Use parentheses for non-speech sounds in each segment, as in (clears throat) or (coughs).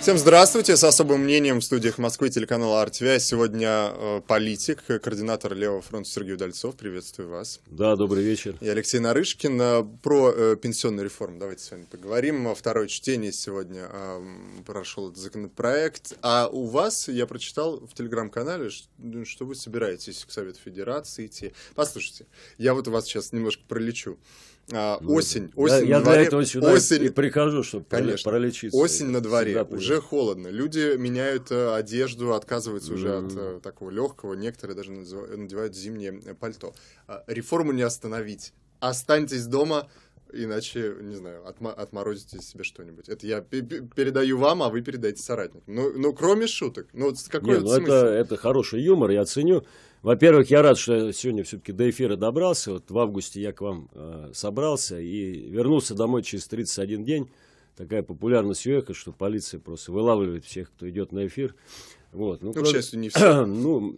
Всем здравствуйте. С особым мнением в студиях Москвы телеканала «Артвя». Сегодня э, политик, э, координатор Левого фронта Сергей Удальцов. Приветствую вас. Да, добрый вечер. Я Алексей Нарышкин. Э, про пенсионную реформу давайте сегодня поговорим. Второе чтение сегодня эм, прошел этот законопроект. А у вас, я прочитал в телеграм-канале, ну, что вы собираетесь к Совету Федерации идти. Послушайте, я вот у вас сейчас немножко пролечу а, ну, осень, осень я, на я дворе. Я для этого сюда осень, и прихожу, чтобы конечно, пролечиться. Осень на дворе, уже холодно. Люди меняют э, одежду, отказываются mm-hmm. уже от э, такого легкого. Некоторые даже надевают зимнее э, пальто. А, реформу не остановить. Останьтесь дома, иначе, не знаю, отмо- отморозите себе что-нибудь. Это я передаю вам, а вы передайте соратникам. Ну, ну кроме шуток. Ну, какой не, ну, это ну, смысл? Это, это хороший юмор, я ценю. Во-первых, я рад, что сегодня все-таки до эфира добрался. Вот в августе я к вам э, собрался и вернулся домой через 31 день. Такая популярность уехать, что полиция просто вылавливает всех, кто идет на эфир. Вот, ну, ну, кроме, счастью, не (clears throat) всех. ну,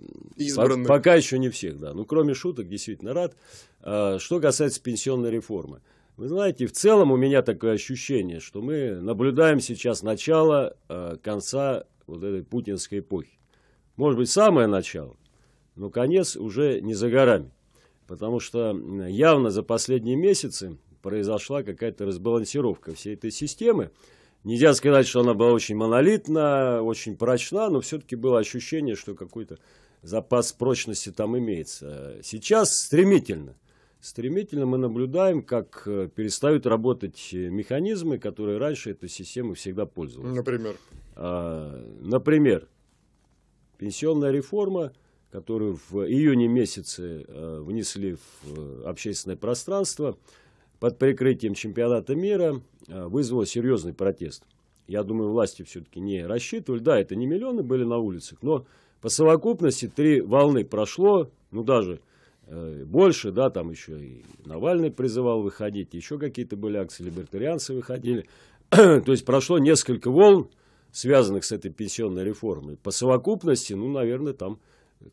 по, пока еще не всех, да. Ну, кроме шуток, действительно рад. А, что касается пенсионной реформы. Вы знаете, в целом у меня такое ощущение, что мы наблюдаем сейчас начало э, конца вот этой путинской эпохи. Может быть, самое начало но конец уже не за горами, потому что явно за последние месяцы произошла какая-то разбалансировка всей этой системы. Нельзя сказать, что она была очень монолитна, очень прочна, но все-таки было ощущение, что какой-то запас прочности там имеется. Сейчас стремительно. Стремительно мы наблюдаем, как э, перестают работать механизмы, которые раньше эту систему всегда пользовались. Например? А, например, пенсионная реформа – которую в июне месяце э, внесли в э, общественное пространство под прикрытием чемпионата мира, э, вызвало серьезный протест. Я думаю, власти все-таки не рассчитывали. Да, это не миллионы были на улицах, но по совокупности три волны прошло, ну даже больше, да, там еще и Навальный призывал выходить, еще какие-то были акции, либертарианцы выходили. (clears throat) То есть прошло несколько волн, связанных с этой пенсионной реформой. По совокупности, ну, наверное, там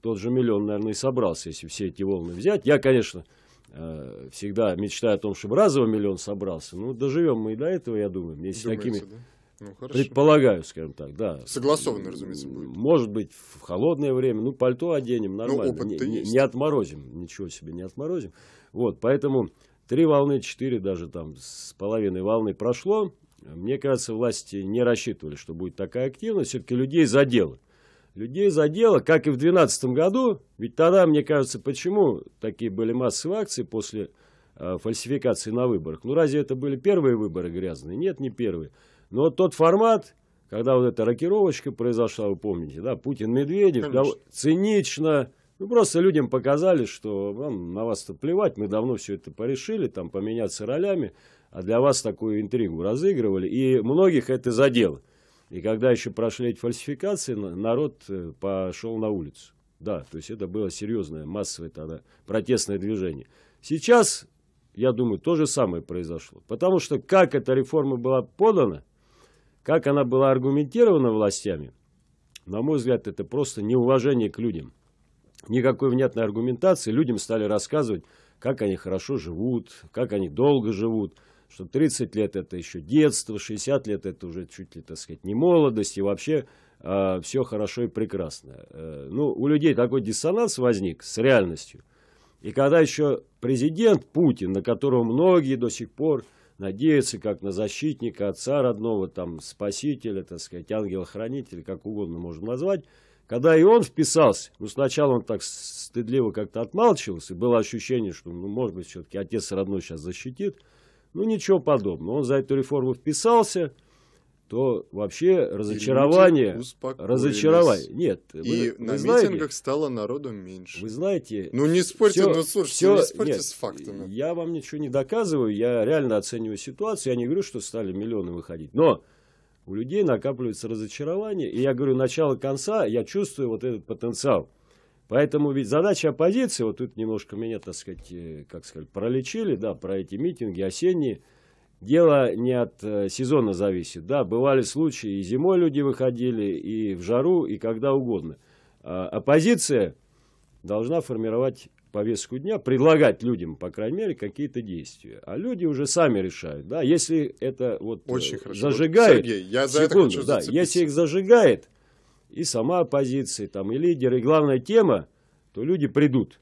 тот же миллион, наверное, и собрался, если все эти волны взять. Я, конечно, э, всегда мечтаю о том, чтобы разово миллион собрался. Ну, доживем мы и до этого, я думаю. Если Думается, такими... Да? Ну, Предполагаю, скажем так, да. Согласованно, разумеется, будет. Может быть, в холодное время, ну, пальто оденем, ну, нормально. Ну, не, не, не отморозим, ничего себе не отморозим. Вот, поэтому три волны, четыре даже там с половиной волны прошло. Мне кажется, власти не рассчитывали, что будет такая активность. Все-таки людей задело. Людей задело, как и в 2012 году, ведь тогда, мне кажется, почему такие были массовые акции после э, фальсификации на выборах. Ну разве это были первые выборы грязные? Нет, не первые. Но вот тот формат, когда вот эта рокировочка произошла, вы помните, да, Путин-Медведев, да, цинично, ну, просто людям показали, что вам на вас-то плевать, мы давно все это порешили, там поменяться ролями, а для вас такую интригу разыгрывали, и многих это задело. И когда еще прошли эти фальсификации, народ э, пошел на улицу. Да, то есть это было серьезное, массовое тогда протестное движение. Сейчас, я думаю, то же самое произошло. Потому что как эта реформа была подана, как она была аргументирована властями, на мой взгляд, это просто неуважение к людям. Никакой внятной аргументации. Людям стали рассказывать, как они хорошо живут, как они долго живут – что 30 лет это еще детство, 60 лет это уже чуть ли, так сказать, не молодость, и вообще э, а, все хорошо и прекрасно. Э, ну, у людей такой диссонанс возник с реальностью. И когда еще президент Путин, на которого многие до сих пор надеются, как на защитника отца родного, там, спасителя, так сказать, ангела-хранителя, как угодно можно назвать, когда и он вписался, ну, сначала он так стыдливо как-то отмалчивался, было ощущение, что, ну, может быть, все-таки отец родной сейчас защитит, ну, ничего подобного. Он за эту реформу вписался, то вообще разочарование... Разочарование. Нет. И вы, на вы знаете, митингах стало народу меньше. Вы знаете... Ну, не спорьте, все, ну, слушайте, все, ну, не спорьте нет, с фактами. Я вам ничего не доказываю, я реально оцениваю ситуацию. Я не говорю, что стали миллионы выходить. Но у людей накапливается разочарование. И я говорю, начало конца, я чувствую вот этот потенциал. Поэтому ведь задача оппозиции, вот тут немножко меня, так сказать, э, как сказать, пролечили, да, про эти митинги осенние, дело не от э, сезона зависит, да, бывали случаи, и зимой люди выходили, и в жару, и когда угодно. А оппозиция должна формировать повестку дня, предлагать людям, по крайней мере, какие-то действия. А люди уже сами решают, да, если это вот э, Очень зажигает, хорошо. Сергей, я за секунду, это хочу да, если их зажигает, и сама оппозиция, там, и лидеры, и главная тема, то люди придут.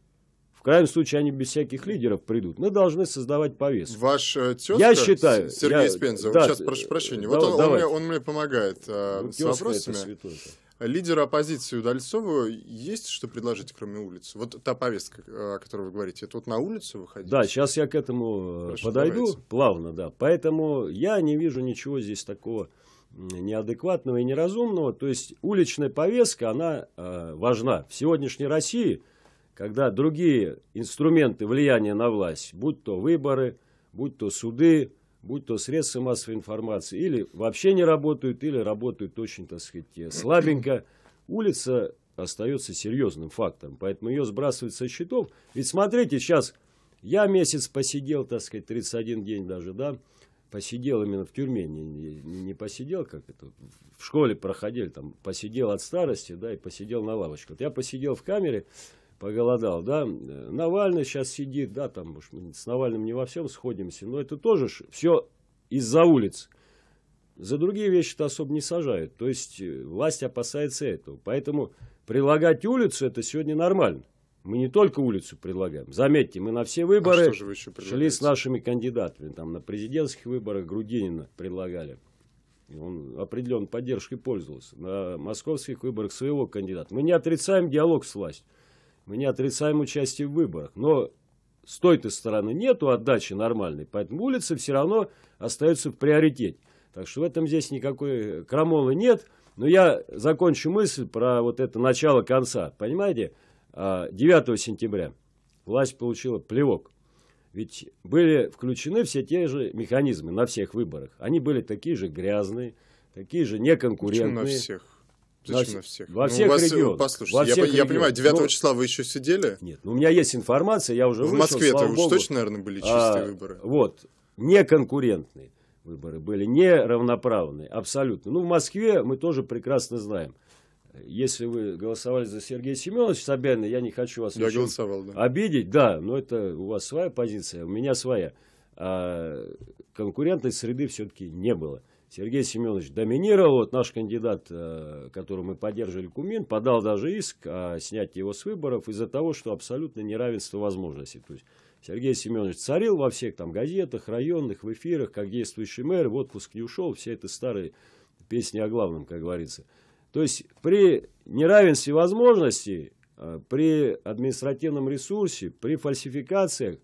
В крайнем случае они без всяких лидеров придут. Мы должны создавать повестку. Ваш тезка, э, я считаю, Сергей я, Спензов, да, сейчас прошу прощения, да, э, вот он, он, мне, он мне помогает э, ну, с вопросами. Святой, Лидеру оппозиции Удальцову есть что предложить, кроме улицы? Вот та повестка, о которой вы говорите, это вот на улицу выходить? Да, сейчас я к этому Хорошо, подойду давайте. плавно, да. Поэтому я не вижу ничего здесь такого неадекватного и неразумного. То есть уличная повестка, она э, важна. В сегодняшней России, когда другие инструменты влияния на власть, будь то выборы, будь то суды, будь то средства массовой информации, или вообще не работают, или работают очень, так сказать, э, слабенько, улица остается серьезным фактором. Поэтому ее сбрасывают со счетов. Ведь смотрите, сейчас я месяц посидел, так сказать, 31 день даже, да, посидел именно в тюрьме, не, не, не посидел, как это, в школе проходили, там, посидел от старости, да, и посидел на лавочке. Вот я посидел в камере, поголодал, да, Навальный сейчас сидит, да, там, уж мы с Навальным не во всем сходимся, но это тоже все из-за улиц. За другие вещи-то особо не сажают, то есть э, власть опасается этого, поэтому прилагать улицу это сегодня нормально. Мы не только улицу предлагаем. Заметьте, мы на все выборы а шли с нашими кандидатами. Там на президентских выборах Грудинина предлагали. И он определенной поддержкой пользовался. На московских выборах своего кандидата. Мы не отрицаем диалог с властью. Мы не отрицаем участие в выборах. Но с той-то стороны нету отдачи нормальной. Поэтому улицы все равно остаются в приоритете. Так что в этом здесь никакой крамолы нет. Но я закончу мысль про вот это начало-конца. Понимаете? 9 а, сентября власть получила плевок. Ведь были включены все те же механизмы на всех выборах. Они были такие же грязные, такие же неконкурентные. Почему на всех? Зачем на всех? Во ну, всех вас, э, регионах. Послушайте, во всех я, регионах. я понимаю, 9 ну, числа вы еще сидели? Нет, ну, у меня есть информация, я уже В вышел, Москве-то уж Богу. точно, наверное, были а, чистые а, выборы. Вот, неконкурентные выборы были, неравноправные, абсолютно. Ну, в Москве мы тоже прекрасно знаем – если вы голосовали за Сергея Семеновича Собянина, я не хочу вас я голосовал, да. обидеть, да, но это у вас своя позиция, у меня своя. А конкурентной среды все-таки не было. Сергей Семенович доминировал, вот наш кандидат, э, которого мы поддерживали, Кумин, подал даже иск о снятии его с выборов из-за того, что абсолютно неравенство возможностей. То есть Сергей Семенович царил во всех там газетах, районных, в эфирах, как действующий мэр, в отпуск не ушел, все это старые песни о главном, как говорится – то есть при неравенстве возможностей, э, при административном ресурсе, при фальсификациях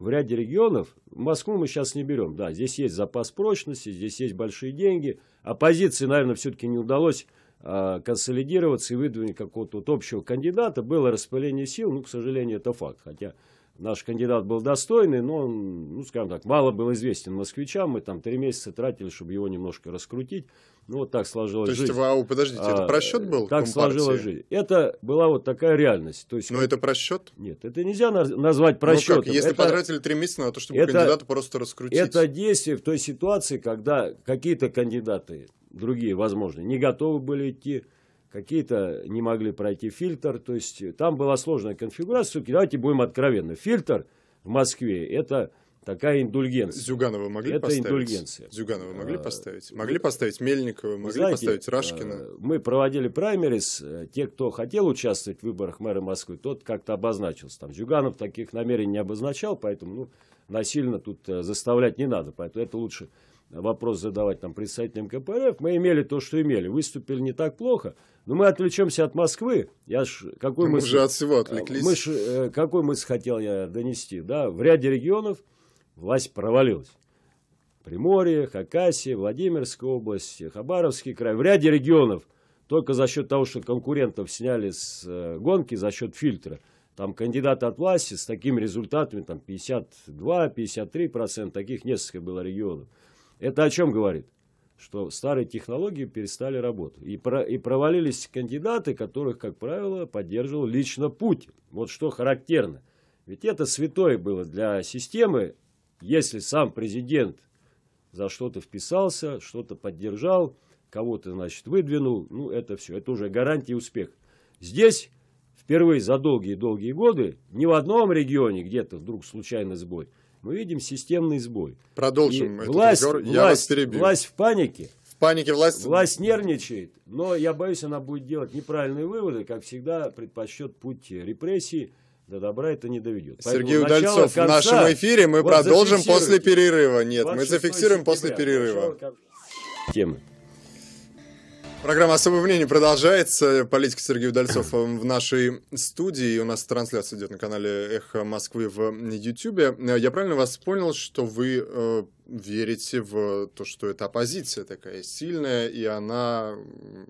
в ряде регионов, Москву мы сейчас не берем, да, здесь есть запас прочности, здесь есть большие деньги, оппозиции, наверное, все-таки не удалось э, консолидироваться и выдвинуть какого-то вот общего кандидата. Было распыление сил, ну, к сожалению, это факт. Хотя наш кандидат был достойный, но он, ну, скажем так, мало был известен москвичам. Мы там три месяца тратили, чтобы его немножко раскрутить. Ну, вот так сложилась жизнь. То есть, жизнь. вау, подождите, а, это просчет был? Так сложилась жизнь. Это была вот такая реальность. То есть, Но вот, это просчет? Нет, это нельзя назвать просчетом. Ну как, если это, потратили три месяца на то, чтобы это, кандидата просто раскрутить? Это действие в той ситуации, когда какие-то кандидаты, другие, возможно, не готовы были идти, какие-то не могли пройти фильтр. То есть, там была сложная конфигурация. давайте будем откровенны. Фильтр в Москве – это такая индульгенция. Зюганова могли Это поставить? индульгенция. Зюганова могли а, поставить? Ну, могли поставить Мельникова, могли знаете, поставить э, Рашкина? Мы проводили праймерис. Э, те, кто хотел участвовать в выборах мэра Москвы, тот как-то обозначился. Там Зюганов таких намерений не обозначал, поэтому ну, насильно тут э, заставлять не надо. Поэтому это лучше вопрос задавать там представителям КПРФ. Мы имели то, что имели. Выступили не так плохо. Но мы отвлечемся от Москвы. Я ж, какой ну, мы мысль, же от всего отвлеклись. Мы ж, какой мысль хотел я донести? Да, в ряде регионов – власть провалилась. Приморье, Хакасия, Владимирская область, Хабаровский край. В ряде регионов только за счет того, что конкурентов сняли с э, гонки за счет фильтра. Там кандидаты от власти с такими результатами, там 52-53%, таких несколько было регионов. Это о чем говорит? Что старые технологии перестали работать. И, про, и провалились кандидаты, которых, как правило, поддерживал лично Путин. Вот что характерно. Ведь это святое было для системы если сам президент за что-то вписался, что-то поддержал, кого-то, значит, выдвинул, ну, это все, это уже гарантия успеха. Здесь впервые за долгие-долгие годы ни в одном регионе где-то вдруг случайно сбой. Мы видим системный сбой. Продолжим. И власть, разговор. Я власть, вас перебью. власть в панике. В панике власть... Власть нервничает, но я боюсь, она будет делать неправильные выводы, как всегда предпочтет путь репрессий до добра это не доведет. Сергей Удальцов конца, в нашем эфире. Мы продолжим после перерыва. Нет, мы зафиксируем после перерыва. Темы. Программа «Особое мнение» продолжается. Политика Сергей Удальцов в нашей студии. У нас трансляция идет на канале «Эхо Москвы» в YouTube. Я правильно вас понял, что вы э, верите в то, что эта оппозиция такая сильная, и она,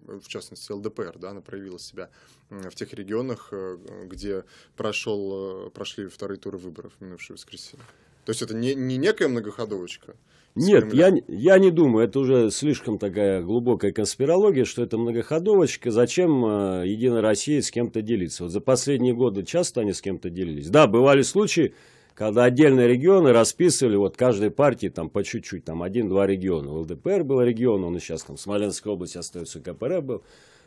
в частности, ЛДПР, да, она проявила себя в тех регионах, э, где прошел, э, прошли вторые туры выборов в минувшее воскресенье. То есть это не, не некая многоходовочка? Нет, я, я не думаю, это уже слишком такая глубокая конспирология, что это многоходовочка, зачем э, Единая Россия с кем-то делиться. Вот за последние годы часто они с кем-то делились. Да, бывали случаи, когда отдельные регионы расписывали, вот каждой партии там по чуть-чуть, там один-два региона. У ЛДПР был регион, он сейчас там Смоленская область остается, КПРФ был,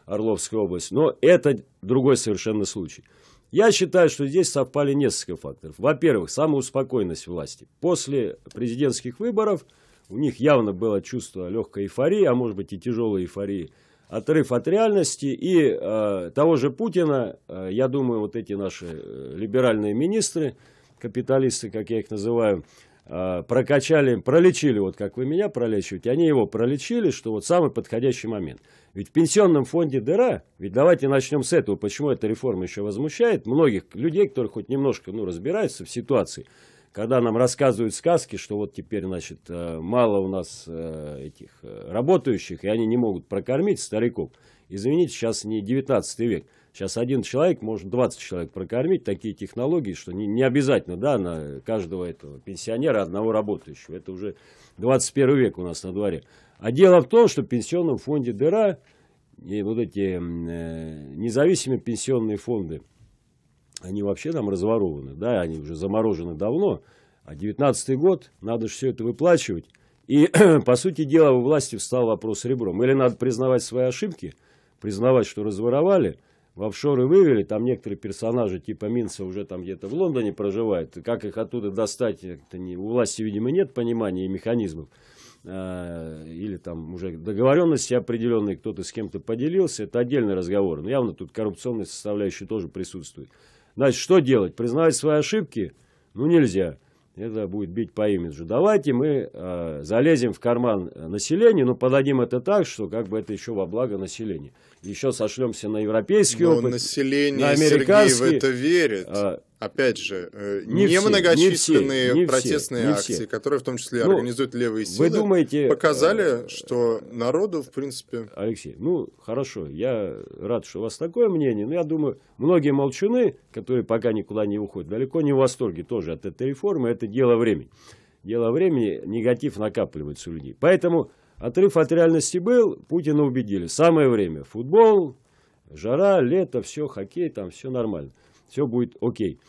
Орловская область. Но это другой совершенно случай. Я считаю, что здесь совпали несколько факторов. Во-первых, самоуспокоенность власти. После президентских выборов у них явно было чувство легкой эйфории, а может быть и тяжелой эйфории, отрыв от реальности. И э, того же Путина, э, я думаю, вот эти наши э, либеральные министры, капиталисты, как я их называю, а, прокачали, пролечили, вот как вы меня пролечиваете, они его пролечили, что вот самый подходящий момент. Ведь в пенсионном фонде дыра, ведь давайте начнем с этого, почему эта реформа еще возмущает многих людей, которые хоть немножко ну, разбираются в ситуации, когда нам рассказывают сказки, что вот теперь, значит, э, мало у нас э, этих э, работающих, и они не могут прокормить стариков. Извините, сейчас не 19 век – Сейчас один человек может 20 человек прокормить, такие технологии, что не, не обязательно, да, на каждого этого пенсионера одного работающего. Это уже 21 век у нас на дворе. А дело в том, что в пенсионном фонде дыра, и вот эти э, независимые пенсионные фонды, они вообще там разворованы, да, они уже заморожены давно, а 19 год, надо же все это выплачивать. И, (clears throat) по сути дела, у власти встал вопрос ребром. Или надо признавать свои ошибки, признавать, что разворовали – в офшоры вывели, там некоторые персонажи типа Минса уже там где-то в Лондоне проживают, как их оттуда достать, это не, у власти, видимо, нет понимания и механизмов, а, или там уже договоренности определенные, кто-то с кем-то поделился, это отдельный разговор, но явно тут коррупционная составляющая тоже присутствует. Значит, что делать? Признавать свои ошибки? Ну, нельзя. Это будет бить по имиджу. Давайте мы э, залезем в карман населения, но подадим это так, что как бы это еще во благо населения еще сошлемся на европейский Но опыт. население на американский. Сергей в это верит. А, Опять же, э, не немногочисленные не все, не все, протестные не акции, все. которые в том числе ну, организуют левые силы, вы думаете, показали, э, что народу, в принципе... Алексей, ну, хорошо, я рад, что у вас такое мнение, но я думаю, многие молчуны, которые пока никуда не уходят, далеко не в восторге тоже от этой реформы, это дело времени. Дело времени, негатив накапливается у людей. Поэтому Отрыв от реальности был, Путина убедили. Самое время. Футбол, жара, лето, все, хоккей, там все нормально. Все будет окей.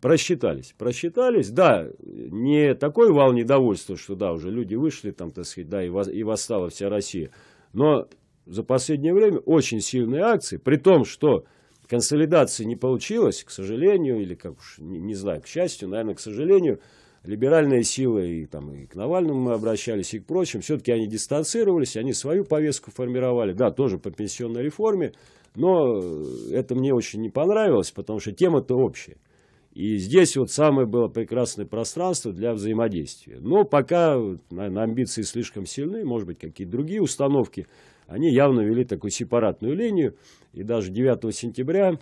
Просчитались. Просчитались, да, не такой вал недовольства, что да, уже люди вышли, там, так сказать, да, и, во, восстала вся Россия. Но за последнее время очень сильные акции, при том, что консолидации не получилось, к сожалению, или как уж, не, не знаю, к счастью, наверное, к сожалению, либеральные силы, и, там, и к Навальному мы обращались, и к прочим, все-таки они дистанцировались, они свою повестку формировали, да, тоже по пенсионной реформе, но э, это мне очень не понравилось, потому что тема-то общая. И здесь вот самое было прекрасное пространство для взаимодействия. Но пока, наверное, амбиции слишком сильны, может быть, какие-то другие установки, они явно вели такую сепаратную линию. И даже 9 сентября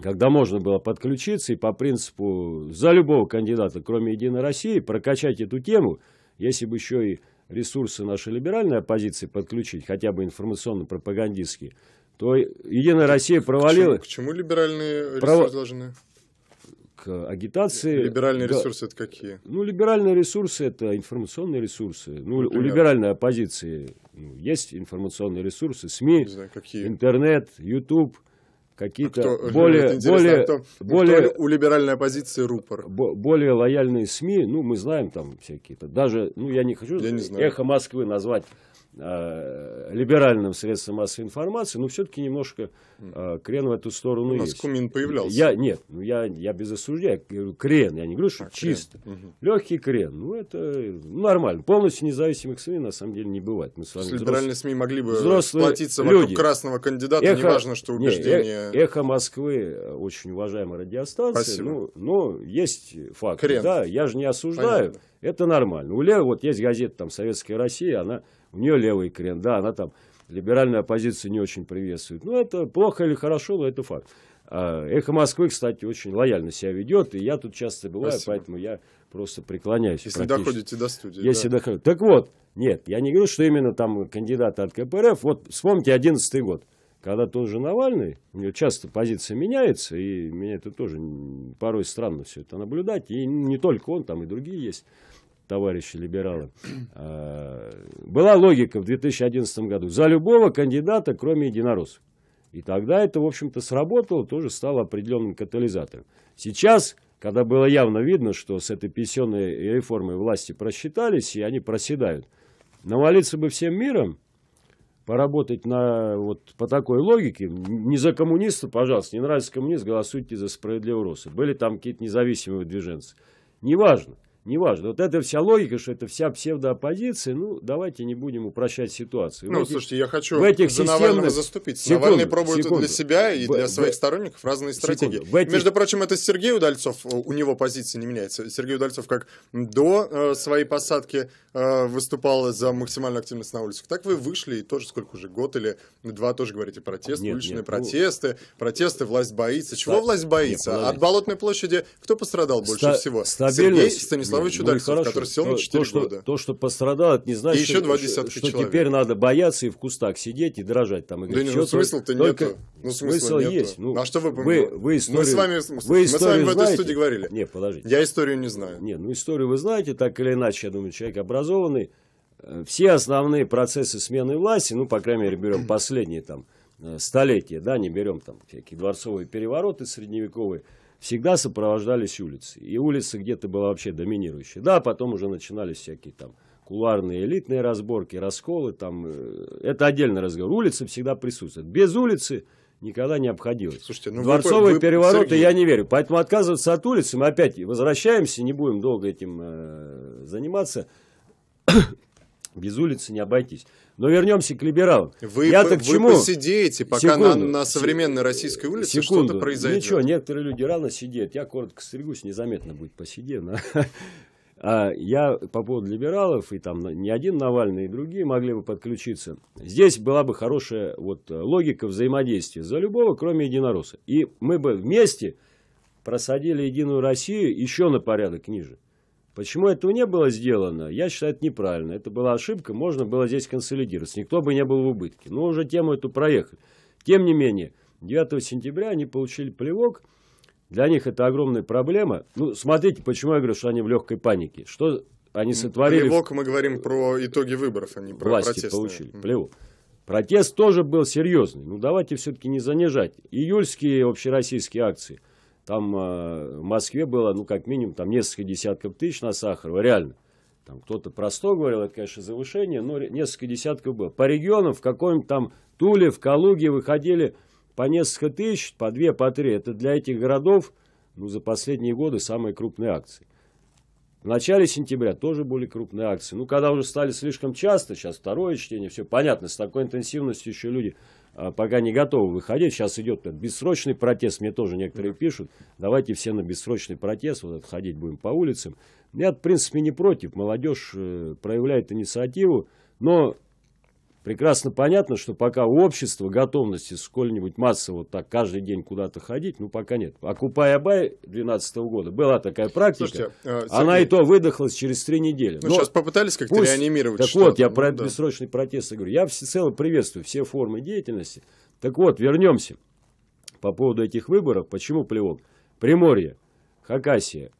когда можно было подключиться и по принципу за любого кандидата, кроме «Единой России», прокачать эту тему, если бы еще и ресурсы нашей либеральной оппозиции подключить, хотя бы информационно-пропагандистские, то «Единая Россия» провалила... К чему, к чему либеральные пров... ресурсы должны? К агитации... Либеральные да. ресурсы это какие? Ну, либеральные ресурсы это информационные ресурсы. Ну, Например? у либеральной оппозиции ну, есть информационные ресурсы, СМИ, знаю, какие? интернет, YouTube, а какие-то более, более, а кто, более кто у либеральной оппозиции рупор. более лояльные СМИ, ну мы знаем там всякие-то, даже, ну я не хочу я не эхо Москвы назвать Э, либеральным средствам массовой информации, но все-таки немножко хм. э, крен в эту сторону У нас есть. Кумин появлялся. Я, нет, ну я, я без осуждения, я говорю крен, я не говорю, что а, чисто. Крен. Угу. Легкий крен, ну это ну, нормально. Полностью независимых СМИ на самом деле не бывает. Мы с вами Либеральные СМИ могли бы платиться вокруг люди. красного кандидата, эхо, неважно, что убеждение... Не, э, эхо Москвы, э, очень уважаемая радиостанция, ну, но есть факт. Крен. Да, я же не осуждаю. Понятно. Это нормально. У Лео, вот есть газета там «Советская Россия», она у нее левый крен, да, она там либеральная оппозицию не очень приветствует. Ну, это плохо или хорошо, но это факт. А, Эхо Москвы, кстати, очень лояльно себя ведет, и я тут часто бываю, Спасибо. поэтому я просто преклоняюсь. Если доходите до студии. Если да. доходите. Так вот, нет, я не говорю, что именно там кандидаты от КПРФ. Вот вспомните одиннадцатый год, когда тоже Навальный, у него часто позиция меняется, и меня это тоже порой странно все это наблюдать, и не только он, там и другие есть товарищи либералы. Э, была логика в 2011 году. За любого кандидата, кроме единороссов. И тогда это, в общем-то, сработало, тоже стало определенным катализатором. Сейчас, когда было явно видно, что с этой пенсионной реформой власти просчитались, и они проседают, навалиться бы всем миром, поработать на, вот, по такой логике, не за коммуниста, пожалуйста, не нравится коммунист, голосуйте за справедливого роста. Были там какие-то независимые движенцы. Неважно неважно. Вот это вся логика, что это вся псевдооппозиция, ну, давайте не будем упрощать ситуацию. Ну, этих, слушайте, я хочу в этих за системных... Навального заступить. Секунду, Навальный пробует секунду. для себя и для своих в... сторонников разные стратегии. В этих... Между прочим, это Сергей Удальцов, э, у него позиция не меняется. Сергей Удальцов как до э, своей посадки э, выступал за максимальную активность на улицах, так вы вышли и тоже сколько уже, год или два тоже говорите протесты, нет, уличные нет, ну протесты, ну... протесты, власть боится. Чего власть боится? Нет, ну, От Болотной площади кто пострадал больше Ста... всего? Стабильность. Сергей Станислав Слава Чудаксу, ну, который сел на 4 то, что, года. То, что пострадал, это не значит, еще два что, что теперь надо бояться и в кустах сидеть и дрожать там. И да говорить, ну, смысл-то только... нету. Ну, смысл нету. есть. Ну, ну, а что вы, вы, вы историю, мы с вами, вы мы с вами в этой студии говорили. Не, подождите. Я историю не знаю. Нет, ну историю вы знаете, так или иначе, я думаю, человек образованный. Э, все основные процессы смены власти, ну, по крайней мере, берем (clears throat) последние там э, столетия, да, не берем там всякие дворцовые перевороты средневековые, всегда сопровождались улицы. И улица где-то была вообще доминирующая. Да, потом уже начинались всякие там куларные элитные разборки, расколы. Там, э, это отдельный разговор. Улица всегда присутствует. Без улицы никогда не обходилось. Слушайте, ну Дворцовые вы, вы, перевороты Сергей... я не верю. Поэтому отказываться от улицы, мы опять возвращаемся, не будем долго этим э, заниматься. (coughs) Без улицы не обойтись. Но вернемся к либералам. Вы, Я вы, к чему? вы посидеете, пока секунду, на, на современной российской улице секунду, что-то произойдет. Ничего, некоторые люди рано сидят. Я коротко стригусь, незаметно будет посидеть. (laughs) А я по поводу либералов, и там не один Навальный, и другие могли бы подключиться. Здесь была бы хорошая вот логика взаимодействия за любого, кроме единороса. И мы бы вместе просадили Единую Россию еще на порядок ниже. Почему этого не было сделано, я считаю, это неправильно. Это была ошибка, можно было здесь консолидироваться. Никто бы не был в убытке. Но ну, уже тему эту проехали. Тем не менее, 9 сентября они получили плевок. Для них это огромная проблема. Ну, смотрите, почему я говорю, что они в легкой панике. Что они сотворили... Плевок мы говорим про итоги выборов, а не про власти протестные. получили. Плевок. Протест тоже был серьезный. Ну, давайте все-таки не занижать. Июльские общероссийские акции там э, в Москве было, ну, как минимум, там несколько десятков тысяч на сахар, реально. Там кто-то просто говорил, это, конечно, завышение, но несколько десятков было. По регионам в каком-нибудь там Туле, в Калуге выходили по несколько тысяч, по две, по три. Это для этих городов ну, за последние годы самые крупные акции. В начале сентября тоже были крупные акции. Ну, когда уже стали слишком часто, сейчас второе чтение, все понятно, с такой интенсивностью еще люди а, пока не готовы выходить. Сейчас идет этот бессрочный протест, мне тоже некоторые пишут, давайте все на бессрочный протест, вот это, ходить будем по улицам. Я, в принципе, не против, молодежь э, проявляет инициативу, но прекрасно понятно, что пока у общества готовности сколь-нибудь массово вот так каждый день куда-то ходить, ну пока нет. Окупая а Бай 2012 -го года была такая практика, Слушайте, э, она и то выдохлась через три недели. Ну, сейчас попытались как-то реанимировать. Так вот, я ну, про да. бессрочный протест говорю. Я всецело приветствую все формы деятельности. Так вот, вернемся по поводу этих выборов. Почему плевок? Приморье, Хакасия,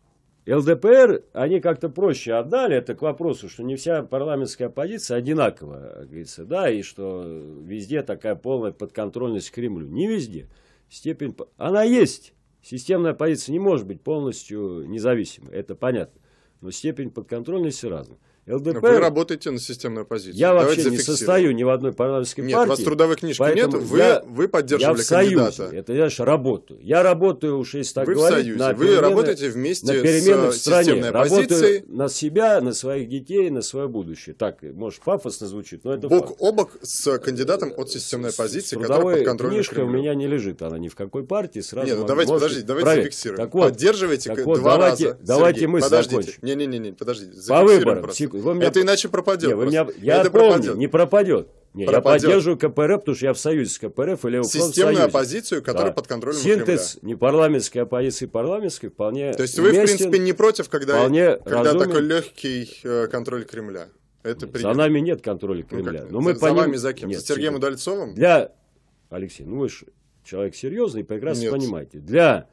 ЛДПР они как-то проще отдали, это к вопросу, что не вся парламентская оппозиция одинакова, говорится, да, и что везде такая полная подконтрольность Кремлю. Не везде. Степень... Она есть. Системная оппозиция не может быть полностью независимой, это понятно. Но степень подконтрольности разная. ЛДПР... Вы работаете на системную оппозицию. Я вообще не состою ни в одной парламентской нет, партии. Нет, у вас трудовой книжки нет, вы, я, вы поддерживали я в кандидата. Союзе, это я же работаю. Я работаю, уж если так вы говорить, в союзе. на перемены, Вы работаете вместе на перемены с в э, стране. системной оппозицией. Работаю на себя, на своих детей, на свое будущее. Так, может, пафосно звучит, но это Бок факт. о бок с кандидатом от системной позиции, который под контролем книжка Кремлю. у меня не лежит, она ни в какой партии. Сразу нет, ну давайте, подождите, давайте проверить. зафиксируем. Так вот, Поддерживайте так вот, два давайте, раза. Давайте Сергей, мы подождите. закончим. Не-не-не, подождите. По выборам, секунду вы меня... Это иначе пропадет. Нет, вы меня... Я это помню, пропадет. не пропадет. Нет, пропадет. я поддерживаю КПРФ, потому что я в союзе с КПРФ и Левый Системную оппозицию, которая да. под контролем Синтез Кремля. не парламентской оппозиции парламентской вполне То есть вы, уместен, в принципе, не против, когда, вполне когда такой легкий э, контроль Кремля? Это нет, за нами нет контроля ну, Кремля. Ну, Но мы за, по за ним... вами за кем? Нет, за Сергеем Удальцовым? Для... Алексей, ну вы же человек серьезный прекрасно нет. понимаете. Для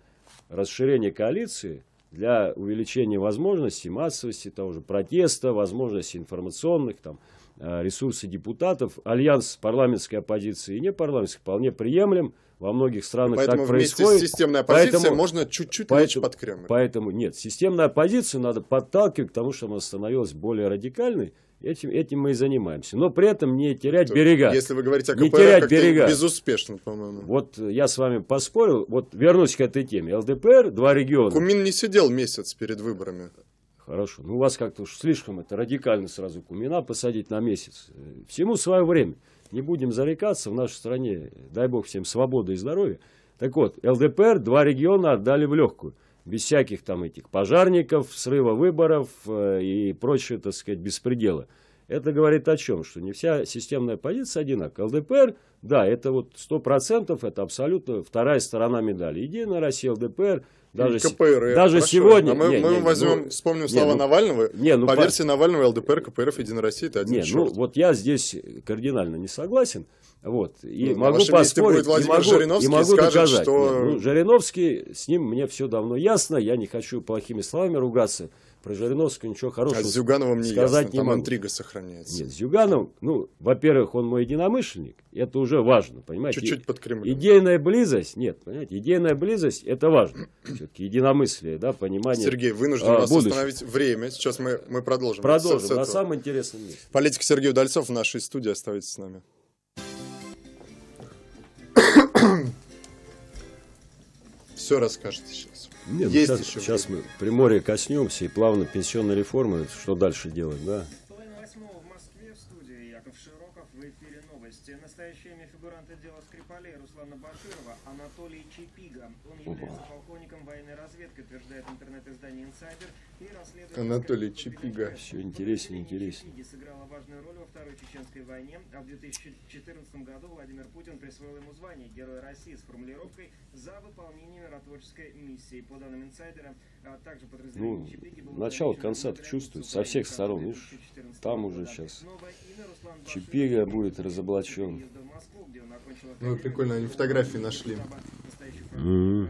расширения коалиции для увеличения возможностей массовости, того же протеста, возможностей информационных, там, э, ресурсы депутатов. Альянс парламентской оппозиции и непарламентской вполне приемлем. Во многих странах поэтому так происходит. С системной оппозицией поэтому, можно чуть-чуть лечь под Кремль. Поэтому нет, системную оппозицию надо подталкивать к тому, чтобы она становилась более радикальной. Этим, этим мы и занимаемся. Но при этом не терять То, берега. Если вы говорите о КПРФ, не терять берега. безуспешно, по-моему. Вот я с вами поспорил. Вот вернусь к этой теме. ЛДПР, два региона. Кумин не сидел месяц перед выборами. Хорошо. Ну, у вас как-то уж слишком это радикально сразу Кумина посадить на месяц. Э, всему свое время. Не будем зарекаться, в нашей стране, дай бог всем свободы и здоровья. Так вот, ЛДПР два региона отдали в легкую. Без всяких там этих пожарников, срыва выборов э, и прочего, так сказать, беспредела. Это говорит о чем? Что не вся системная позиция одинакова. ЛДПР, да, это вот 100%, это абсолютно вторая сторона медали. Единая Россия, ЛДПР – даже, КПРФ. Даже Хорошо, сегодня... А мы, не, мы не, ну, возьмем, ну, вспомним слова не, ну, Навального. Не, ну, по, по версии Навального ЛДПР, КПРФ, Единая Россия это один не, Ну, вот я здесь кардинально не согласен. Вот. И ну, могу поспорить, и могу, Жириновский и могу скажет, доказать. Что... Нет, ну, Жириновский, с ним мне все давно ясно, я не хочу плохими словами ругаться. Про Жириновского ничего хорошего а с Зюгановым не сказать ясно, не там могу. интрига сохраняется. Нет, Зюганов, ну, во-первых, он мой единомышленник, это уже важно, понимаете. Чуть-чуть под Кремлем. Идейная близость, нет, понимаете, идейная близость, это важно. Все-таки единомыслие, да, понимание Сергей, вынужден а, вас будущего. остановить время, сейчас мы, мы продолжим. Продолжим, на самом интересном месте. Политик Сергей Удальцов в нашей студии, оставайтесь с нами. все расскажете сейчас. Нет, ну Есть сейчас, еще сейчас время. мы Приморье коснемся и плавно пенсионной реформы, что дальше делать, да? настоящими фигуранты дела Скрипалей Руслана Баширова Анатолий Чепига. Он является полковником военной разведки, утверждает интернет-издание «Инсайдер». Анатолий Чипига. Все интереснее, интереснее. сыграла важную роль во Второй Чеченской войне, а в 2014 году Владимир Путин присвоил ему звание Героя России с формулировкой «за выполнение миротворческой миссии». По данным инсайдера, а также подразделение ну, Чипиги было... начало конца чувствуется со всех сторон, видишь, там уже сейчас Чипига будет разоблачен. Ну, прикольно, они фотографии нашли. Mm -hmm.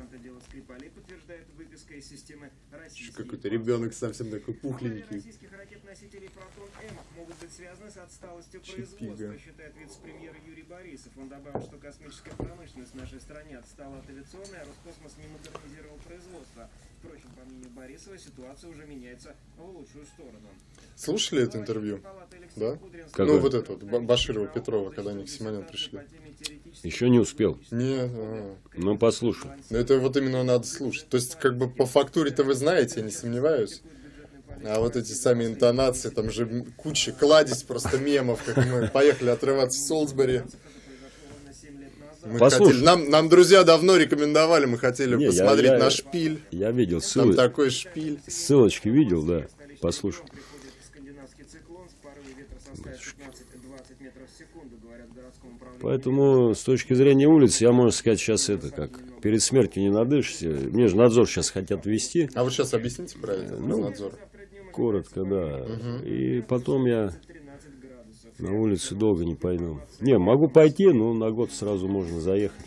Какой-то ребенок совсем такой пухленький. российских ракет-носителей «Протон-М» могут быть связаны с отсталостью производства, считает вице-премьер Юрий Борисов. Он добавил, что космическая промышленность в нашей стране отстала от авиационной, а Роскосмос не модернизировал производство. Впрочем, по мнению Борисова, ситуация уже меняется в лучшую сторону. Слушали это интервью? Да? Когда? Ну, вот это вот, Баширова, Петрова, когда они к Симонян пришли. Еще не успел. Нет. А. Ну, послушал. Но Это вот именно надо слушать. То есть, как бы по фактуре-то вы знаете, я не сомневаюсь. А вот эти сами интонации, там же куча кладезь просто мемов, как мы поехали отрываться в Солсбери. Мы Послушай. Хотели, нам, нам друзья давно рекомендовали, мы хотели Не, посмотреть я, я, на шпиль. Я видел ссылочки. Там такой шпиль. Ссылочки видел, да. Послушай. Поэтому с точки зрения улицы, я, можно сказать, сейчас это как, перед смертью не надышься. Мне же надзор сейчас хотят вести. А вы сейчас объясните про это, ну, надзор. Коротко, да. Угу. И потом я на улице долго не пойду. Не, могу пойти, но на год сразу можно заехать.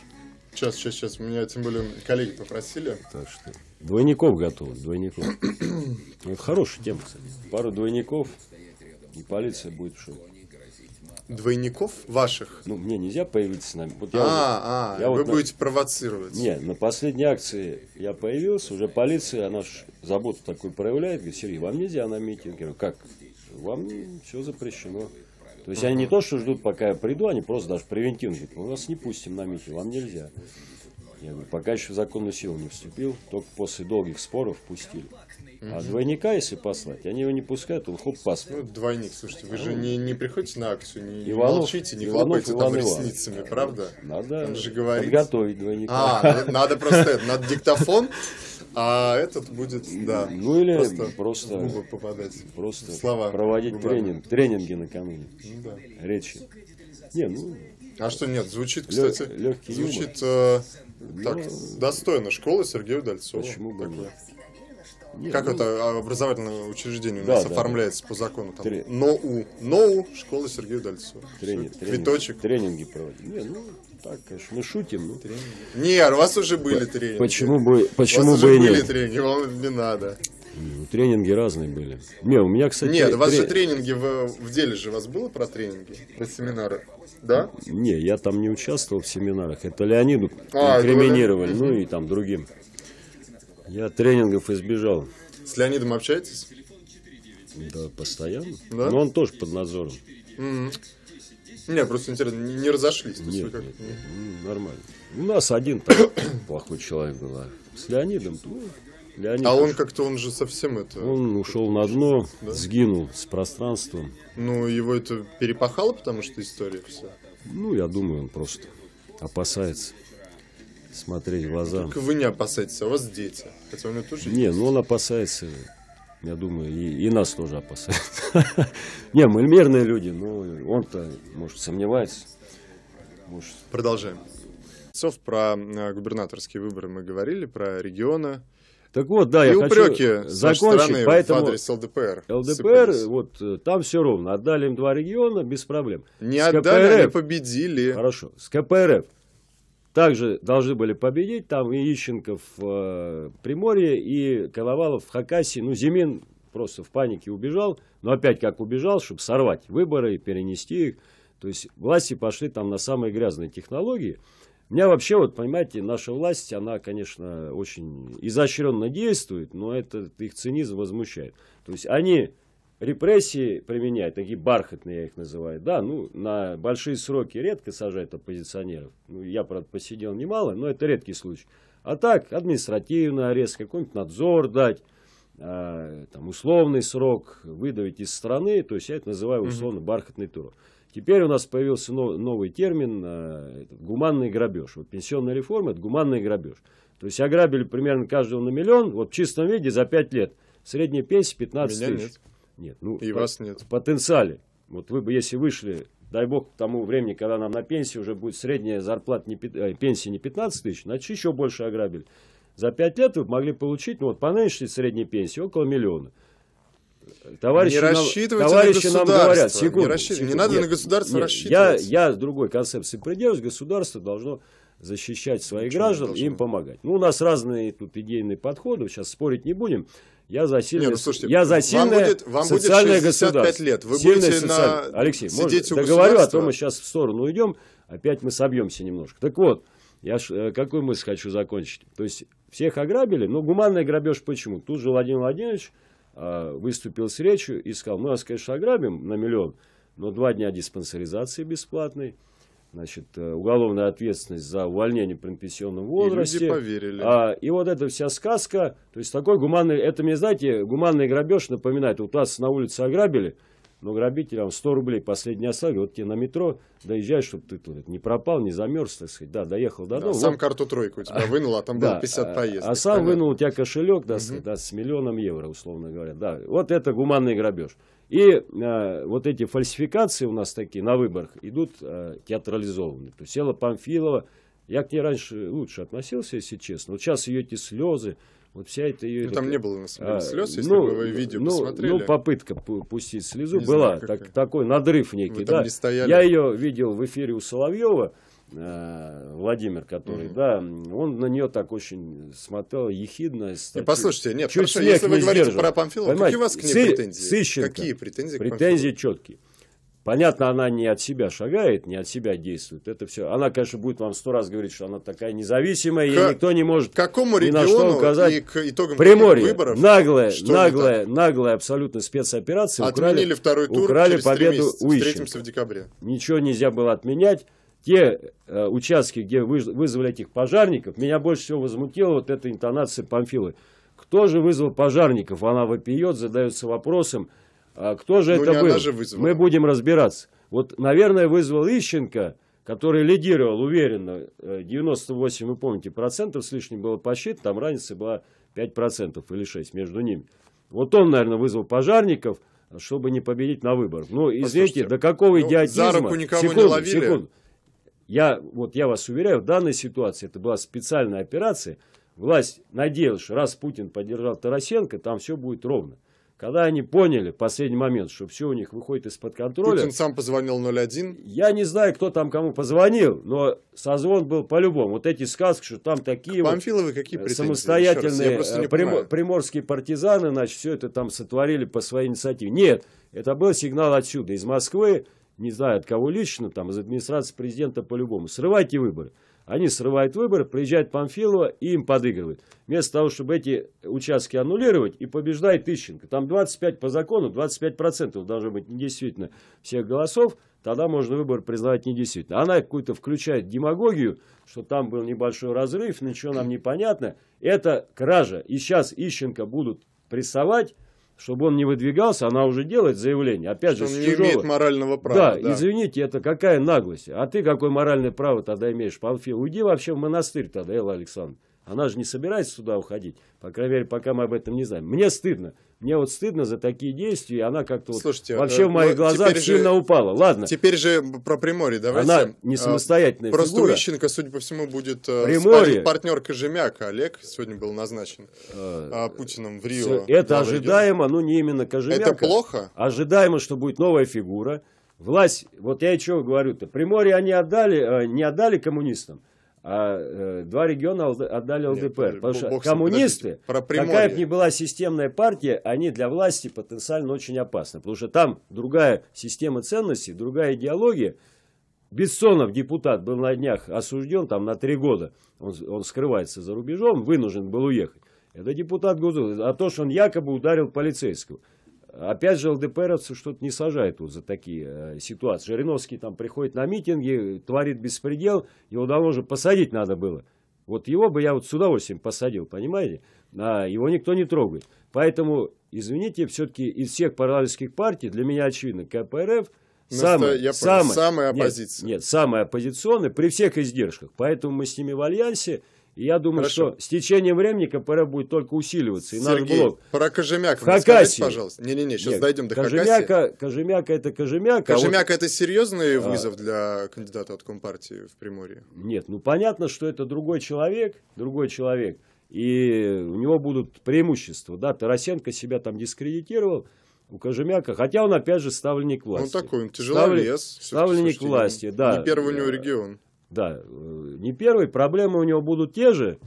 Сейчас, сейчас, сейчас. Меня, тем более, коллеги попросили. Так что... Двойников готовы, двойников. Ну, это хорошая тема, кстати. Пару двойников, и полиция будет в шоке двойников ваших? Ну, мне нельзя появиться с нами. Вот я а, вот, а, я вы вот будете на... провоцировать. Не, на последней акции я появился, уже полиция, она ж заботу такую проявляет, говорит, Сергей, вам нельзя на митинг. Я говорю, как? Вам все запрещено. То есть они не то, что ждут, пока я приду, они просто даже превентивно говорят, мы вас не пустим на митинг, вам нельзя. Я говорю, пока еще в законную силу не вступил, только после долгих споров пустили. Угу. А двойника, если послать, они его не пускают, он хоп паспорт. Ну, двойник, слушайте, вы же не, не приходите на акцию, не, Иванов, не молчите, не Иванов, хлопаете Иван там Иван. правда? Надо Там же подготовить двойника. А, надо просто это, надо диктофон, а этот будет, да, Ну или просто, просто в попадать. Просто слова проводить тренинг, тренинги накануне. Ну, да. Речи. Не, ну... А что нет, звучит, кстати, Лег, звучит... Юмор. Э, так ну, достойна школа Сергея Удальцова. Почему бы нет? Нет, как ну, это образовательное учреждение у нас да, оформляется да. по закону? Там, Тре... НОУ, НОУ, школы Сергея Дальцова. Тренинг, тренинг, Квиточек. Тренинги проводим. Не, ну, так, конечно, мы шутим. Ну. Тренинги. у вас уже были тренинги. Почему бы, почему у вас бы уже и были нет? тренинги, вам не надо. Тренинги разные были. Не, у меня, кстати... Нет, трени... ваши тренинги, в, в деле же у вас было про тренинги, про семинары? Да? Не, я там не участвовал в семинарах. Это Леониду а, инкриминировали, ну и там другим. Я тренингов избежал. С Леонидом общаетесь? Да, постоянно. Да? Но он тоже под надзором. Mm Не, просто интересно, не, разошлись. Нет, нет, нет, ну, нормально. У нас один (coughs) плохой человек был, а с Леонидом, ну, Леонид а он как-то, он же совсем это... Он ушел на дно, да? сгинул с пространством. Ну, его это перепахало, потому что история вся. Ну, я думаю, он просто опасается смотреть в глаза. Ну, только вы не опасаетесь, а у вас дети. Хотя у меня тоже Не, есть. ну он опасается, я думаю, и, и нас тоже опасается. (laughs) не, мы мирные люди, но он-то, может, сомневается. Может... Продолжаем. Про э, губернаторские выборы мы говорили, про региона. Так вот, да, и я упреки хочу закончить, поэтому... в адрес ЛДПР. ЛДПР, сыпались. вот э, там все ровно. Отдали им два региона без проблем. Не с отдали, КПРФ, они победили. Хорошо. С КПРФ также должны были победить. Там и Ищенков э, в э, Приморье, и Коновалов в Хакасии. Ну, Зимин просто в панике убежал. Но опять как убежал, чтобы сорвать выборы и перенести их. То есть власти пошли там на самые грязные технологии – меня вообще, вот понимаете, наша власть, она, конечно, очень изощренно действует, но этот их цинизм возмущает. То есть они репрессии применяют, такие бархатные я их называю, да, ну, на большие сроки редко сажают оппозиционеров. Ну, я, правда, посидел немало, но это редкий случай. А так, административный арест, какой-нибудь надзор дать, э, там, условный срок выдавить из страны, то есть я это называю условно бархатный тур. Теперь у нас появился новый термин э, гуманный грабеж. Вот пенсионная реформа – это гуманный грабеж. То есть ограбили примерно каждого на миллион, вот в чистом виде за 5 лет. Средняя пенсия 15 Меня тысяч. Нет. нет ну, И вас нет. В потенциале. Вот вы бы, если вышли, дай бог, к тому времени, когда нам на пенсии уже будет средняя зарплата, не, э, пенсия не 15 тысяч, значит, еще больше ограбили. За 5 лет вы могли получить, ну вот по нынешней средней пенсии, около миллиона. Товарищи, не рассчитывайте товарищи на нам говорят, секунду, не, рассчит... секунду, не надо нет, на государство нет, рассчитывать. Я, я другой концепции придерживаюсь, государство должно защищать своих Почему граждан и им помогать. Ну, у нас разные тут идейные подходы, сейчас спорить не будем. Я за ну, сильное, Нет, ну, слушайте, я за сильное вам будет, вам социальное будет 65 государство. лет. Вы сильное будете социальное. на... Алексей, может, договорю, а то мы сейчас в сторону уйдем, опять мы собьемся немножко. Так вот, я ж, э, какую мысль хочу закончить. То есть, всех ограбили, но гуманный грабеж почему? Тут же Владимир Владимирович а, выступил с речью и сказал, мы «Ну, вас, конечно, ограбим на миллион, но два дня диспансеризации бесплатной, значит, э, уголовная ответственность за увольнение в предпенсионном возрасте. И люди поверили. А, и вот эта вся сказка, то есть такой гуманный, это мне, знаете, гуманный грабеж напоминает, вот вас на улице ограбили, но грабителям 100 рублей последний оставили, вот тебе на метро, доезжаешь, чтобы ты тут не пропал, не замерз, так сказать, да, доехал до дома. Да, сам вот. карту тройку у тебя вынул, а там да, было 50 а, поездок. А сам понятно. вынул у тебя кошелек, да, угу. с, да, с миллионом евро, условно говоря. Да, вот это гуманный грабеж. И э, вот эти фальсификации у нас такие на выборах идут э, театрализованные. То есть Элла Памфилова, я к ней раньше лучше относился, если честно. Вот сейчас ее эти слезы, вот вся эта ее... Ну, там не было, на самом деле, а, слез, если ну, вы ну, видео ну, посмотрели. Ну, попытка пустить слезу не была, знаю, так, такой надрыв некий, вы да. не стояли. Я ее видел в эфире у Соловьева, э, Владимир, который, угу. да, он на нее так очень смотрел ехидно. Статьи. Не, послушайте, нет, Чуть хорошо, если не вы говорите сдерживал. про Памфилова, какие у вас к ней претензии? Сыщенко. Какие претензии Претензии четкие. Понятно, она не от себя шагает, не от себя действует. Это все. Она, конечно, будет вам сто раз говорить, что она такая независимая, к... и никто не может какому ни на что указать. И к итогам Приморье. выборов. Наглая, что наглая, наглая абсолютно спецоперация. Отменили украли, второй тур украли через победу месяца. Встретимся в декабре. Ничего нельзя было отменять. Те э, участки, где вы, вызвали этих пожарников, меня больше всего возмутила вот эта интонация Памфилы. Кто же вызвал пожарников? Она вопиет, задается вопросом. А кто же ну, это был? Же Мы будем разбираться. Вот, наверное, вызвал Ищенко, который лидировал уверенно. 98, э, вы помните, процентов с лишним было посчитано. Там разница была 5 процентов или 6 между ними. Вот он, наверное, вызвал пожарников, чтобы не победить на выборах. Ну, извините, до какого ну, идиотизма... За руку никого секунду, не ловили. Секунду. Я, вот я вас уверяю, в данной ситуации это была специальная операция. Власть надеялась, что раз Путин поддержал Тарасенко, там все будет ровно. Когда они поняли в последний момент, что все у них выходит из-под контроля... Путин сам позвонил 01. Я не знаю, кто там кому позвонил, но созвон был по-любому. Вот эти сказки, что там такие вот какие самостоятельные э, прим... приморские партизаны, значит, все это там сотворили по своей инициативе. Нет, это был сигнал отсюда, из Москвы, не знаю, от кого лично, там, из администрации президента по-любому. Срывайте выборы. Они срывают выбор, приезжают Панфилова и им подыгрывают. Вместо того, чтобы эти участки аннулировать, и побеждает Ищенко. Там 25 по закону, 25% должно быть недействительно всех голосов. Тогда можно выбор признавать недействительно. Она какую-то включает демагогию, что там был небольшой разрыв, ничего нам непонятно. Это кража. И сейчас Ищенко будут прессовать чтобы он не выдвигался, она уже делает заявление. Опять что же, он не имеет морального права. Да, да, извините, это какая наглость. А ты какое моральное право тогда имеешь, Панфил? Уйди вообще в монастырь тогда, Элла Александровна. Она же не собирается сюда уходить. По крайней мере, пока мы об этом не знаем. Мне стыдно. Мне вот стыдно за такие действия, она как-то вот вообще э, в моих ну, глазах сильно же, упала. Ладно. Теперь же про Приморье давайте. Она а, не самостоятельная Просто фигура. Просто судя по всему, будет э, Приморье. партнер Кожемяка. Олег сегодня был назначен э, а, Путиным в Рио. Это ожидаемо, но не именно Кожемяка. Это плохо? Ожидаемо, что будет новая фигура. Власть, вот я и чего говорю-то, Приморье они отдали, не отдали коммунистам, а э, два региона отдали ЛДПР. Нет, потому что коммунисты, какая бы ни была системная партия, они для власти потенциально очень опасны. Потому что там другая система ценностей, другая идеология. Бессонов, депутат, был на днях осужден там на три года. Он, он скрывается за рубежом, вынужден был уехать. Это депутат Гузов. А то, что он якобы ударил полицейского. Опять же, ЛДПРовцы что-то не сажают вот за такие э, ситуации. Жириновский там приходит на митинги, творит беспредел, его давно же посадить надо было. Вот его бы я вот с удовольствием посадил, понимаете? А его никто не трогает. Поэтому, извините, все-таки из всех парламентских партий, для меня очевидно, КПРФ ну, самая оппозиция. Нет, нет, самая оппозиционная при всех издержках. Поэтому мы с ними в альянсе. И я думаю, Хорошо. что с течением времени КПРФ будет только усиливаться. И Сергей, наш блок. про Кожемяка расскажите, пожалуйста. Не-не-не, сейчас Нет, дойдем до Кожемяка, Хакасии. Кожемяка это Кожемяка. Кожемяка вот... это серьезный а. вызов для кандидата от Компартии в Приморье? Нет, ну понятно, что это другой человек, другой человек. И у него будут преимущества. Да, Тарасенко себя там дискредитировал у Кожемяка, хотя он опять же ставленник ну, власти. Он такой, он тяжеловес. Ставленник, власти, не, да. Не первый у него регион. Да, э, не первый. Проблемы у него будут те же.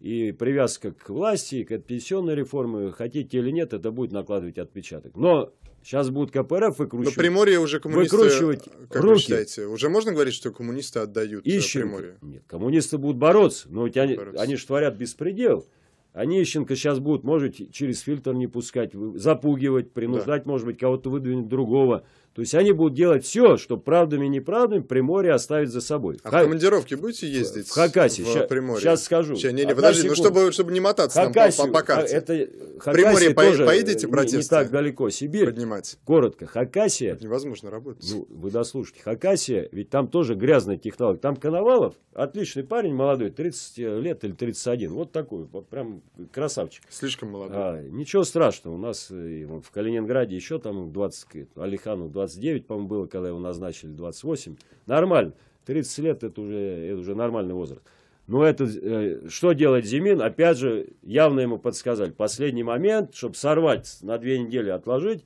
И привязка к власти, к пенсионной реформе, хотите или нет, это будет накладывать отпечаток. Но сейчас будут КПРФ выкручивать. Но Приморье уже коммунисты, выкручивать э, как руки. вы считаете, уже можно говорить, что коммунисты отдают э, Ищенко. Приморье? Нет, коммунисты будут бороться. Но ведь они, бороться. они же творят беспредел. Онищенко сейчас будут, может, через фильтр не пускать, запугивать, принуждать, да. может быть, кого-то выдвинуть другого. То есть они будут делать все, чтобы правдами и неправдами Приморье оставить за собой. А в командировке будете ездить? В Хакасии. В Приморье? Сейчас скажу. Ща, не, не, подожди, секунду. ну чтобы, чтобы не мотаться Хакасию, там по, по карте. А, это, Хакасия Приморье тоже поедете протесты? Не, не так далеко. Сибирь. Поднимать. Коротко. Хакасия. Это невозможно работать. Ну, вы дослушайте. Хакасия, ведь там тоже грязная технология. Там Коновалов, отличный парень, молодой, 30 лет или 31. Вот такой, вот прям красавчик. Слишком молодой. А, ничего страшного. У нас э, в Калининграде еще там 20, Алихану 20 29, по-моему, было, когда его назначили, 28. Нормально. 30 лет это уже, это уже нормальный возраст. Но это, э, что делать Зимин? Опять же, явно ему подсказали. Последний момент, чтобы сорвать, на две недели отложить,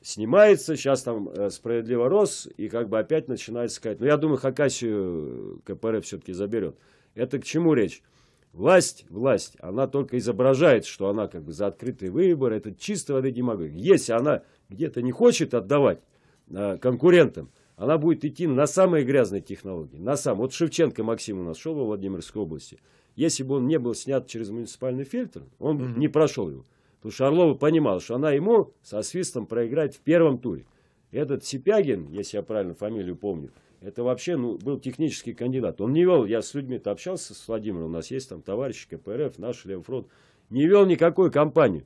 снимается, сейчас там э, справедливо рос, и как бы опять начинает сказать. Но я думаю, Хакасию э, КПРФ все-таки заберет. Это к чему речь? Власть, власть, она только изображает, что она как бы за открытый выбор, это чисто воды демагогия. Если она где-то не хочет отдавать, Э, конкурентам, она будет идти на самые грязные технологии. На сам. Вот Шевченко Максим у нас шел во Владимирской области. Если бы он не был снят через муниципальный фильтр, он угу. не прошел его. Потому что Орлова понимал, что она ему со свистом проиграет в первом туре. Этот Сипягин, если я правильно фамилию помню, это вообще ну, был технический кандидат. Он не вел, я с людьми-то общался с Владимиром, у нас есть там товарищи КПРФ, наш фронт не вел никакую кампанию.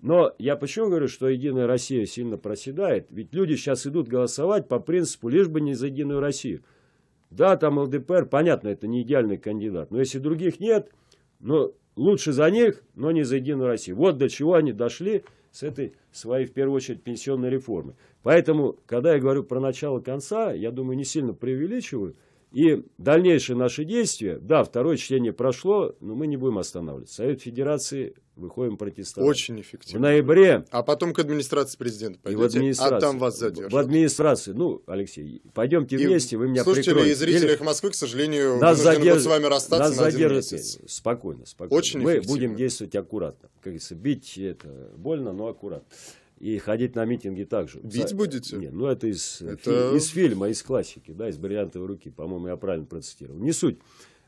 Но я почему говорю, что Единая Россия сильно проседает? Ведь люди сейчас идут голосовать по принципу, лишь бы не за Единую Россию. Да, там ЛДПР, понятно, это не идеальный кандидат. Но если других нет, ну, лучше за них, но не за Единую Россию. Вот до чего они дошли с этой своей, в первую очередь, пенсионной реформы. Поэтому, когда я говорю про начало конца, я думаю, не сильно преувеличиваю – и дальнейшие наши действия, да, второе чтение прошло, но мы не будем останавливаться. Совет Федерации выходим протестовать. Очень эффективно. В ноябре. А потом к администрации президента пойдете. И в администрацию. А там вас задержат. В администрации. Ну, Алексей, пойдемте и вместе, вы меня слушатели прикроете. Слушатели и зрители Или... Москвы, к сожалению, нас задерж... с вами расстаться нас на задержат. Спокойно, спокойно. Очень Мы будем действовать аккуратно. Как говорится, бить это больно, но аккуратно. И ходить на митинги также. Бить За... будете? Нет, ну это из, э, это... Фи... из фильма, из классики, да, из бриллиантовой руки. По-моему, я правильно процитировал. Не суть.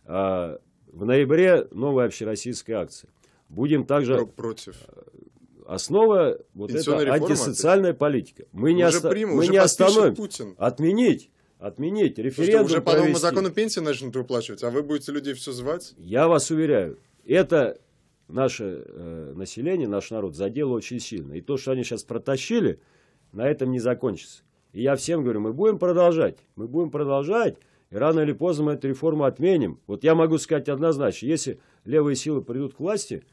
А, в ноябре новая общероссийская акция. Будем также... против. А, основа вот это антисоциальная политика. Мы не, уже оста... приму, мы уже не остановим. Путин. Отменить. Отменить референдум. Что, что уже по новому закону пенсии начнут выплачивать, а вы будете людей все звать? Я вас уверяю, это наше э, население, наш народ задело очень сильно. И то, что они сейчас протащили, на этом не закончится. И я всем говорю, мы будем продолжать, мы будем продолжать, и рано или поздно мы эту реформу отменим. Вот я могу сказать однозначно, если левые силы придут к власти –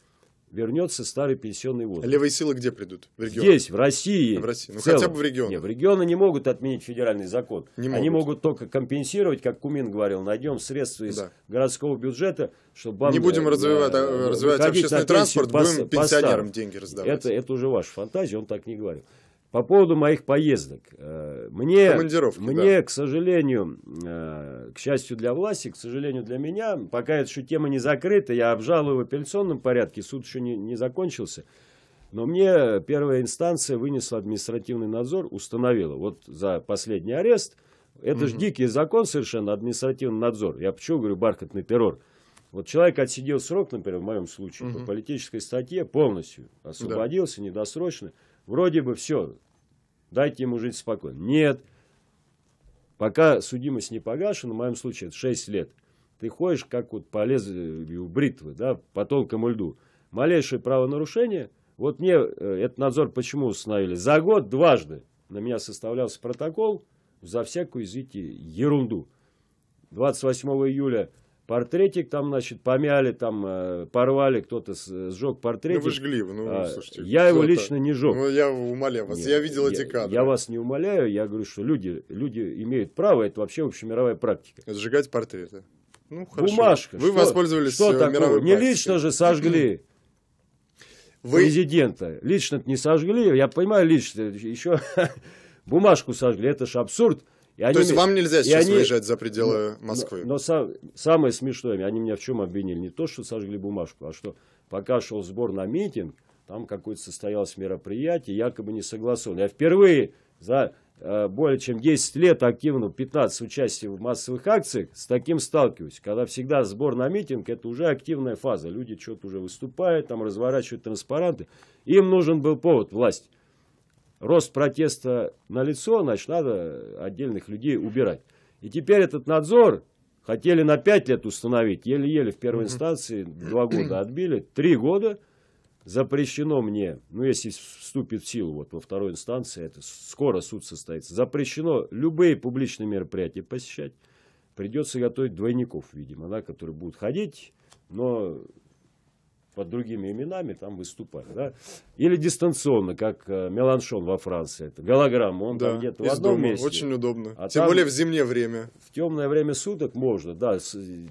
вернется старый пенсионный возраст. А левые силы где придут? В регионы? Здесь, в России. В России. Ну, в хотя бы в регионы. Нет, в регионы не могут отменить федеральный закон. Не Они могут. только компенсировать, как Кумин говорил, найдем средства из да. городского бюджета, чтобы вам... Не будем э, развивать, э, развивать общественный транспорт, по, будем пенсионерам по деньги раздавать. Это, это уже ваша фантазия, он так не говорил. По поводу моих поездок. Э, мне, мне да. к сожалению, э, к счастью для власти, к сожалению для меня, пока эта еще тема не закрыта, я обжалую в апелляционном порядке, суд еще не, не закончился. Но мне первая инстанция вынесла административный надзор, установила вот за последний арест. Это угу. же дикий закон совершенно, административный надзор. Я почему говорю бархатный террор? Вот человек отсидел срок, например, в моем случае, угу. по политической статье полностью, освободился да. недосрочно – Вроде бы все, дайте ему жить спокойно. Нет, пока судимость не погашена, в моем случае это 6 лет, ты ходишь как вот по лезвию бритвы, да, по тонкому льду. Малейшее правонарушение, вот мне э, этот надзор почему установили? За год дважды на меня составлялся протокол за всякую, извините, ерунду. 28 июля портретик там, значит, помяли, там, э, порвали, кто-то сжег портретик. Ну, вы жгли, ну, а, слушайте. Я его это... лично не жег. Ну, я умоляю вас, Нет, я видел я, эти кадры. Я вас не умоляю, я говорю, что люди, люди имеют право, это вообще общемировая практика. Сжигать портреты. Ну, хорошо. Бумажка. Вы что, воспользовались что э, такое? мировой Не лично же сожгли (clears throat) Вы... президента. Лично не сожгли, я понимаю, лично. Еще (laughs) бумажку сожгли, это же абсурд. И они То есть меня... вам нельзя сейчас они... выезжать за пределы Москвы? Но, но сам... самое смешное, они меня в чем обвинили? Не то, что сожгли бумажку, а что пока шел сбор на митинг, там какое-то состоялось мероприятие, якобы не согласовано. Я впервые за э, более чем 10 лет активно 15 участия в массовых акциях с таким сталкиваюсь, когда всегда сбор на митинг, это уже активная фаза, люди что-то уже выступают, там разворачивают транспаранты, им нужен был повод власть рост протеста на лицо, значит, надо отдельных людей убирать. И теперь этот надзор хотели на пять лет установить, еле-еле в первой инстанции два года (clears throat) отбили, три года запрещено мне, ну, если вступит в силу вот во второй инстанции, это скоро суд состоится, запрещено любые публичные мероприятия посещать, придется готовить двойников, видимо, да, которые будут ходить, но под другими именами там выступали. Да? Или дистанционно, как э, Меланшон во Франции. Это голограмма, он да, там где-то в одном дома. месте. Очень удобно. А Тем более в зимнее время. В темное время суток можно, да,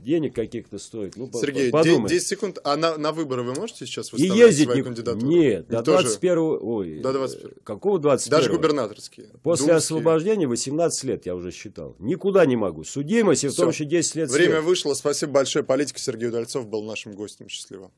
денег каких-то стоит. Ну, Сергей, подумай. 10 секунд. А на, на выборы вы можете сейчас выставлять И ездить свою не... кандидатуру? Нет, до 21 Ой, до 21 э, Какого 21 го Даже губернаторские. После думские. освобождения 18 лет, я уже считал. Никуда не могу. Судимость и Все. в том, что 10 лет. Время свет. вышло. Спасибо большое. Политик Сергей Удальцов был нашим гостем. Счастливо.